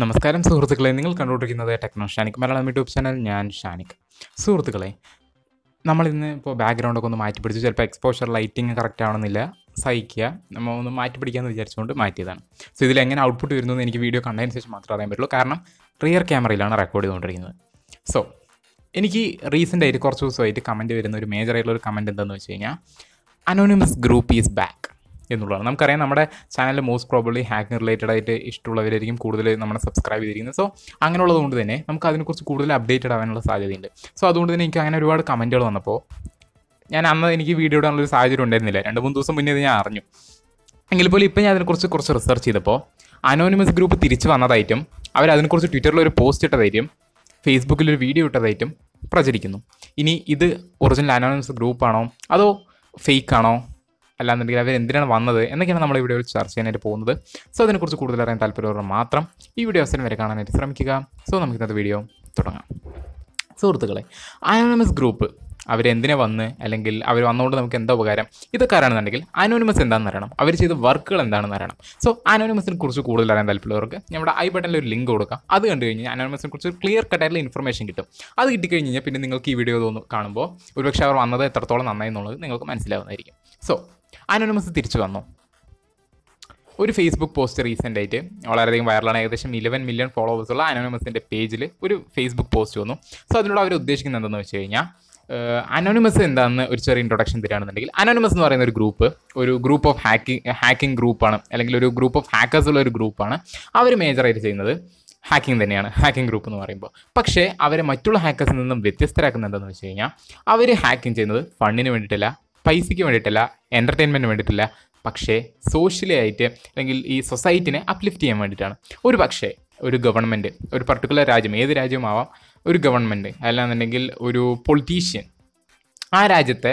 നമസ്കാരം സുഹൃത്തുക്കളെ നിങ്ങൾ കണ്ടുകൊണ്ടിരിക്കുന്നത് techno Shanik Malayalam YouTube channel ഞാൻ ഷാനിക് സുഹൃത്തുക്കളെ നമ്മളിന്ന് ഇപ്പോൾ ബാക്ക്ഗ്രൗണ്ടൊക്കെ ഒന്ന് മാറ്റി പിടിച്ചു ചിലപ്പോൾ എക്സ്പോഷർ ലൈറ്റിംഗ് കറക്റ്റ് ആണെന്നില്ല സഹിക്കുക നമ്മൾ ഒന്ന് മാറ്റി പിടിക്കാമെന്ന് വിചാരിച്ചുകൊണ്ട് മാറ്റിയതാണ് സോ ഇതിൽ എങ്ങനെ ഔട്ട്പുട്ട് വരുന്നു എന്ന് എനിക്ക് വീഡിയോ കണ്ടതിന് ശേഷം മാത്രമേ അറിയാൻ പറ്റുള്ളൂ കാരണം റിയർ ക്യാമറയിലാണ് റെക്കോർഡ് ചെയ്തുകൊണ്ടിരിക്കുന്നത് സോ എനിക്ക് റീസെൻ്റ് ആയിട്ട് കുറച്ച് ദിവസമായിട്ട് കമൻറ്റ് വരുന്ന ഒരു മേജറായിട്ടുള്ള ഒരു കമൻറ്റ് എന്താണെന്ന് വെച്ച് കഴിഞ്ഞാൽ അനോണിമസ് ഗ്രൂപ്പ് ഈസ് ബാക്ക് എന്നുള്ളതാണ് നമുക്കറിയാം നമ്മുടെ channel most probably hacking related ആയിട്ട് ഇഷ്ടമുള്ളവരായിരിക്കും കൂടുതൽ നമ്മളെ സബ്സ്ക്രൈബ് ചെയ്തിരിക്കുന്നത് സോ അങ്ങനെയുള്ളത് കൊണ്ട് തന്നെ നമുക്ക് അതിനെക്കുറിച്ച് കൂടുതൽ അപ്ഡേറ്റഡ് ആവാനുള്ള സാധ്യതയുണ്ട് സോ അതുകൊണ്ട് തന്നെ എനിക്ക് അങ്ങനെ ഒരുപാട് കമൻറ്റുകൾ വന്നപ്പോൾ ഞാൻ അന്ന് എനിക്ക് വീഡിയോ ഇടാനുള്ള ഒരു സാഹചര്യം ഉണ്ടായിരുന്നില്ല രണ്ട് മൂന്ന് ദിവസം മുന്നേ ഞാൻ അറിഞ്ഞു എങ്കിൽ പോലും ഇപ്പോൾ ഞാൻ അതിനെക്കുറിച്ച് കുറച്ച് റിസർച്ച് ചെയ്തപ്പോൾ അനോണിമസ് ഗ്രൂപ്പ് തിരിച്ചു വന്നതായിട്ടും അവർ അതിനെക്കുറിച്ച് ട്വിറ്ററിൽ ഒരു പോസ്റ്റ് ഇട്ടതായിട്ടും ഫേസ്ബുക്കിൽ ഒരു വീഡിയോ ഇട്ടതായിട്ടും പ്രചരിക്കുന്നു ഇനി ഇത് ഒറിജിനൽ അനോണിമസ് ഗ്രൂപ്പാണോ അതോ ഫേക്ക് ആണോ അല്ലാന്നുണ്ടെങ്കിൽ അവർ എന്തിനാണ് വന്നത് എന്നൊക്കെയാണ് നമ്മൾ ഇവിടെ ചർച്ച ചെയ്യാനായിട്ട് പോകുന്നത് സോ അതിനെക്കുറിച്ച് കൂടുതൽ അറിയാൻ താല്പര്യമുള്ളവർ മാത്രം ഈ വീഡിയോ അവസരം വരെ കാണാനായിട്ട് ശ്രമിക്കുക സോ നമുക്ക് ഇന്നത്തെ വീഡിയോ തുടങ്ങാം സുഹൃത്തുക്കളെ അനോണമസ് ഗ്രൂപ്പ് അവരെന്തിനെ വന്ന് അല്ലെങ്കിൽ അവർ വന്നുകൊണ്ട് നമുക്ക് എന്താ ഉപകാരം ഇതൊക്കെ അറിയണമെന്നുണ്ടെങ്കിൽ അനോണിമസ് എന്താണെന്ന് അറിയണം അവർ ചെയ്ത വർക്കുകൾ എന്താണെന്ന് അറിയണം സോ അനോണിമസിനെ കുറിച്ച് കൂടുതൽ അറിയാൻ താല്പര്യമുള്ളവർക്ക് നമ്മുടെ ഐ ബട്ടണിൽ ഒരു ലിങ്ക് കൊടുക്കാം അത് കണ്ടു കഴിഞ്ഞാൽ അനോണിമസിനെ കുറിച്ച് ക്ലിയർ കട്ടായിട്ടുള്ള ഇൻഫർമേഷൻ കിട്ടും അത് കിട്ടിക്കഴിഞ്ഞ് കഴിഞ്ഞാൽ പിന്നെ നിങ്ങൾക്ക് ഈ വീഡിയോ തോന്നുന്നു കാണുമ്പോൾ ഒരുപക്ഷെ അവർ വന്നത് എത്രത്തോളം നന്നായി എന്നുള്ളത് നിങ്ങൾക്ക് മനസ്സിലാവുന്നതായിരിക്കും സോ അനോണിമസ് തിരിച്ചു വന്നു ഒരു ഫേസ്ബുക്ക് പോസ്റ്റ് റീസെൻ്റ് ആയിട്ട് വളരെയധികം വൈറലാണ് ഏകദേശം ഇലവൻ മില്യൺ ഫോളോവേഴ്സുള്ള അനോണിമസിൻ്റെ പേജിൽ ഒരു ഫേസ്ബുക്ക് പോസ്റ്റ് വന്നു സോ അതിനോട് അവർ ഉദ്ദേശിക്കുന്നത് എന്താണെന്ന് വെച്ച് കഴിഞ്ഞാൽ അനോണിമസ് എന്താണെന്ന് ഒരു ചെറിയ ഇൻട്രൊഡക്ഷൻ തരികയാണെന്നുണ്ടെങ്കിൽ അനോണിമസ് എന്ന് പറയുന്ന ഒരു ഗ്രൂപ്പ് ഒരു ഗ്രൂപ്പ് ഓഫ് ഹാക്കിംഗ് ഹാക്കിംഗ് ഗ്രൂപ്പാണ് അല്ലെങ്കിൽ ഒരു ഗ്രൂപ്പ് ഓഫ് ഹാക്കേഴ്സ് ഉള്ള ഒരു ഗ്രൂപ്പാണ് അവർ മേജറായിട്ട് ചെയ്യുന്നത് ഹാക്കിംഗ് തന്നെയാണ് ഹാക്കിംഗ് ഗ്രൂപ്പ് എന്ന് പറയുമ്പോൾ പക്ഷേ അവരെ മറ്റുള്ള ഹാക്കേഴ്സിൽ നിന്നും വ്യത്യസ്തരാക്കുന്നത് എന്താണെന്ന് വെച്ച് കഴിഞ്ഞാൽ അവർ ഹാക്കിംഗ് ചെയ്യുന്നത് ഫണ്ടിന് വേണ്ടിയിട്ടല്ല പൈസയ്ക്ക് വേണ്ടിയിട്ടല്ല എൻ്റർടൈൻമെൻറ്റിന് വേണ്ടിയിട്ടില്ല പക്ഷേ സോഷ്യലി ആയിട്ട് അല്ലെങ്കിൽ ഈ സൊസൈറ്റിനെ അപ്ലിഫ്റ്റ് ചെയ്യാൻ വേണ്ടിയിട്ടാണ് ഒരു പക്ഷേ ഒരു ഗവൺമെൻറ് ഒരു പർട്ടിക്കുലർ രാജ്യം ഏത് രാജ്യമാവാം ഒരു ഗവൺമെൻറ് അല്ലാന്നുണ്ടെങ്കിൽ ഒരു പൊളിറ്റീഷ്യൻ ആ രാജ്യത്തെ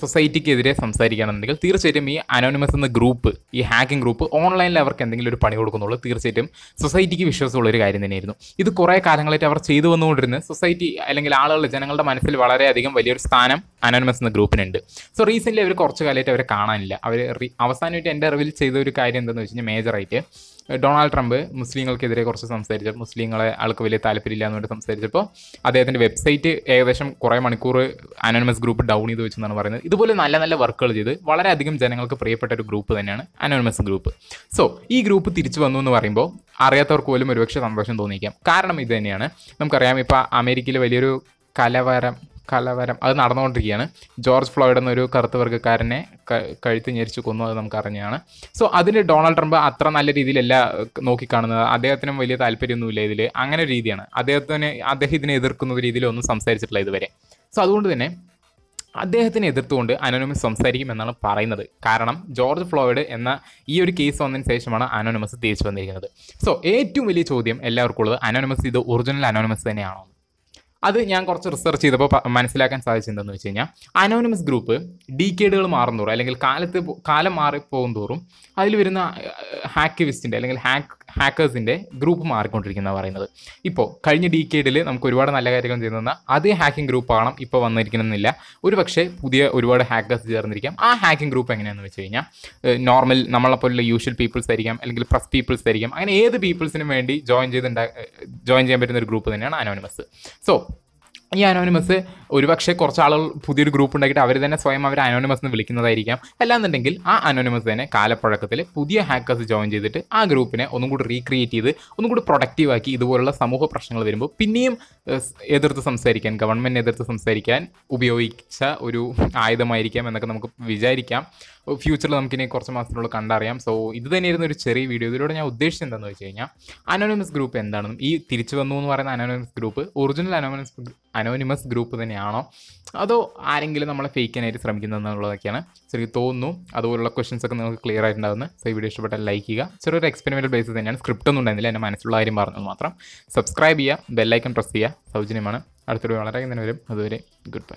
സൊസൈറ്റിക്കെതിരെ സംസാരിക്കുകയാണെന്നുണ്ടെങ്കിൽ തീർച്ചയായിട്ടും ഈ അനോണിമസ് എന്ന ഗ്രൂപ്പ് ഈ ഹാക്കിംഗ് ഗ്രൂപ്പ് ഓൺലൈനിൽ അവർക്ക് എന്തെങ്കിലും ഒരു പണി കൊടുക്കുന്നുള്ളൂ തീർച്ചയായിട്ടും സൊസൈറ്റിക്ക് വിശ്വാസമുള്ള ഒരു കാര്യം തന്നെയായിരുന്നു ഇത് കുറേ കാലങ്ങളായിട്ട് അവർ ചെയ്തു വന്നുകൊണ്ടിരുന്ന സൊസൈറ്റി അല്ലെങ്കിൽ ആളുകളുടെ ജനങ്ങളുടെ മനസ്സിൽ വളരെയധികം വലിയൊരു സ്ഥാനം അനോണമസ് എന്ന ഗ്രൂപ്പിനുണ്ട് സോ റീസെൻ്റ്ലി അവർ കുറച്ച് കാലമായിട്ട് അവരെ കാണാനില്ല അവർ അവസാനമായിട്ട് എൻ്റെ അറിവിൽ ചെയ്ത ഒരു കാര്യം എന്താണെന്ന് വെച്ച് കഴിഞ്ഞാൽ മേജറായിട്ട് ഡൊണാൾഡ് ട്രംപ് മുസ്ലിങ്ങൾക്കെതിരെ കുറച്ച് സംസാരിച്ച മുസ്ലിങ്ങളെ ആൾക്ക് വലിയ താല്പര്യമില്ല എന്നുകൊണ്ട് സംസാരിച്ചപ്പോൾ അദ്ദേഹത്തിൻ്റെ വെബ്സൈറ്റ് ഏകദേശം കുറേ മണിക്കൂർ അനോണമസ് ഗ്രൂപ്പ് ഡൗൺ ചെയ്ത് വെച്ചെന്നാണ് പറയുന്നത് ഇതുപോലെ നല്ല നല്ല വർക്കുകൾ ചെയ്ത് വളരെയധികം ജനങ്ങൾക്ക് പ്രിയപ്പെട്ട ഒരു ഗ്രൂപ്പ് തന്നെയാണ് അനോണമസ് ഗ്രൂപ്പ് സോ ഈ ഗ്രൂപ്പ് തിരിച്ചു വന്നു എന്ന് പറയുമ്പോൾ അറിയാത്തവർക്ക് പോലും ഒരുപക്ഷെ സന്തോഷം തോന്നിക്കാം കാരണം ഇത് തന്നെയാണ് നമുക്കറിയാം ഇപ്പോൾ അമേരിക്കയിൽ വലിയൊരു കലവരം കലവരം അത് നടന്നുകൊണ്ടിരിക്കുകയാണ് ജോർജ് ഫ്ലോയിഡ് എന്നൊരു കറുത്ത വർഗ്ഗക്കാരനെ കഴുത്ത് ഞെരിച്ച് കൊന്നു അത് നമുക്ക് അറിഞ്ഞതാണ് സോ അതിന് ഡൊണാൾഡ് ട്രംപ് അത്ര നല്ല രീതിയിലല്ല നോക്കിക്കാണുന്നത് അദ്ദേഹത്തിനും വലിയ താല്പര്യമൊന്നുമില്ല ഇതിൽ അങ്ങനെ ഒരു രീതിയാണ് അദ്ദേഹത്തിന് അദ്ദേഹം ഇതിനെ എതിർക്കുന്ന രീതിയിലൊന്നും സംസാരിച്ചിട്ടില്ല ഇതുവരെ സോ അതുകൊണ്ട് തന്നെ അദ്ദേഹത്തിനെ എതിർത്തുകൊണ്ട് അനോണിമസ് സംസാരിക്കും എന്നാണ് പറയുന്നത് കാരണം ജോർജ് ഫ്ലോയിഡ് എന്ന ഈ ഒരു കേസ് വന്നതിന് ശേഷമാണ് അനോണിമസ് തിരിച്ചു വന്നിരിക്കുന്നത് സോ ഏറ്റവും വലിയ ചോദ്യം എല്ലാവർക്കും ഉള്ളത് അനോണിമസ് ഇത് ഒറിജിനൽ അനോണിമസ് തന്നെയാണോ അത് ഞാൻ കുറച്ച് റിസർച്ച് ചെയ്തപ്പോൾ മനസ്സിലാക്കാൻ സാധിച്ചിട്ടുണ്ടെന്ന് വെച്ച് കഴിഞ്ഞാൽ അനോണിമസ് ഗ്രൂപ്പ് ഡീക്കേഡുകൾ മാറും തോറും അല്ലെങ്കിൽ കാലത്ത് കാലം മാറി പോകും തോറും അതിൽ വരുന്ന ഹാക്കിവിസ്റ്റിൻ്റെ അല്ലെങ്കിൽ ഹാക്ക് ഹാക്കേഴ്സിൻ്റെ ഗ്രൂപ്പ് മാറിക്കൊണ്ടിരിക്കുന്ന പറയുന്നത് ഇപ്പോൾ കഴിഞ്ഞ കെഡിൽ നമുക്ക് ഒരുപാട് നല്ല കാര്യങ്ങൾ ചെയ്തു അതേ ഹാക്കിംഗ് ഗ്രൂപ്പാണ് ഇപ്പോൾ വന്നിരിക്കണമെന്നില്ല ഒരു പക്ഷേ പുതിയ ഒരുപാട് ഹാക്കേഴ്സ് ചേർന്നിരിക്കാം ആ ഹാക്കിംഗ് ഗ്രൂപ്പ് എങ്ങനെയാണെന്ന് വെച്ച് കഴിഞ്ഞാൽ നോർമൽ നമ്മളെ പോലുള്ള യൂഷ്വൽ പീപ്പിൾസ് ആയിരിക്കാം അല്ലെങ്കിൽ പ്രസ് പീപ്പിൾസ് ആയിരിക്കാം അങ്ങനെ ഏത് പീപ്പിൾസിനും വേണ്ടി ജോയിൻ ചെയ്തിട്ടുണ്ടാ ജോയിൻ ചെയ്യാൻ പറ്റുന്ന ഒരു ഗ്രൂപ്പ് തന്നെയാണ് അനോണിമസ് സോ ഈ അനോണിമസ് ഒരുപക്ഷെ കുറച്ച് ആളുകൾ പുതിയൊരു ഗ്രൂപ്പ് ഉണ്ടാക്കിയിട്ട് അവർ തന്നെ സ്വയം അവർ അനോണിമസ് എന്ന് വിളിക്കുന്നതായിരിക്കാം അല്ലാന്നുണ്ടെങ്കിൽ ആ അനോണിമസ് തന്നെ കാലപ്പഴക്കത്തിൽ പുതിയ ഹാക്കേഴ്സ് ജോയിൻ ചെയ്തിട്ട് ആ ഗ്രൂപ്പിനെ ഒന്നും കൂടി റീക്രിയേറ്റ് ചെയ്ത് ഒന്നും കൂടി പ്രൊഡക്റ്റീവ് ആക്കി ഇതുപോലുള്ള സമൂഹ പ്രശ്നങ്ങൾ വരുമ്പോൾ പിന്നെയും എതിർത്ത് സംസാരിക്കാൻ ഗവൺമെൻറ് എതിർത്ത് സംസാരിക്കാൻ ഉപയോഗിച്ച ഒരു ആയുധമായിരിക്കാം എന്നൊക്കെ നമുക്ക് വിചാരിക്കാം ഫ്യൂച്ചറിൽ നമുക്കിനി കുറച്ച് മാസത്തിനുള്ളിൽ കണ്ടറിയാം സോ ഇത് തന്നെയായിരുന്നു ഒരു ചെറിയ വീഡിയോ ഇതിലൂടെ ഞാൻ ഉദ്ദേശിച്ചത് എന്താണെന്ന് വെച്ച് കഴിഞ്ഞാൽ അനോണിമസ് ഗ്രൂപ്പ് എന്താണെന്നും ഈ തിരിച്ചു വന്നു എന്ന് പറയുന്ന anonymous group original anonymous anonymous group തന്നെയാണോ അതോ ആരെങ്കിലും നമ്മളെ ഫേക്കാനായിട്ട് ശ്രമിക്കുന്നതെന്നുള്ളതൊക്കെയാണ് ചെറിയ തോന്നുന്നു അതുപോലുള്ള ക്വസ്റ്റൻസ് ഒക്കെ നിങ്ങൾക്ക് ക്ലിയർ ആയിട്ടുണ്ടാകുന്ന സോ ഈ വീഡിയോ ഇഷ്ടപ്പെട്ടാൽ ലൈക്ക് ചെയ്യുക ചെറിയൊരു എക്സ്പെരിമെൻറ്റൽ ബേസ് തന്നെയാണ് സ്ക്രിപ്റ്റ് ഒന്നും ഉണ്ടായിരുന്നില്ല എൻ്റെ മനസ്സിലുള്ള കാര്യം പറഞ്ഞത് മാത്രം സബ്സ്ക്രൈബ് ചെയ്യുക ബെല്ലൈക്കൺ പ്രസ് ചെയ്യുക സൗജന്യമാണ് അടുത്തൊരു വളരെ ഇങ്ങനെ വരും അതുവരെ ഗുഡ് ബൈ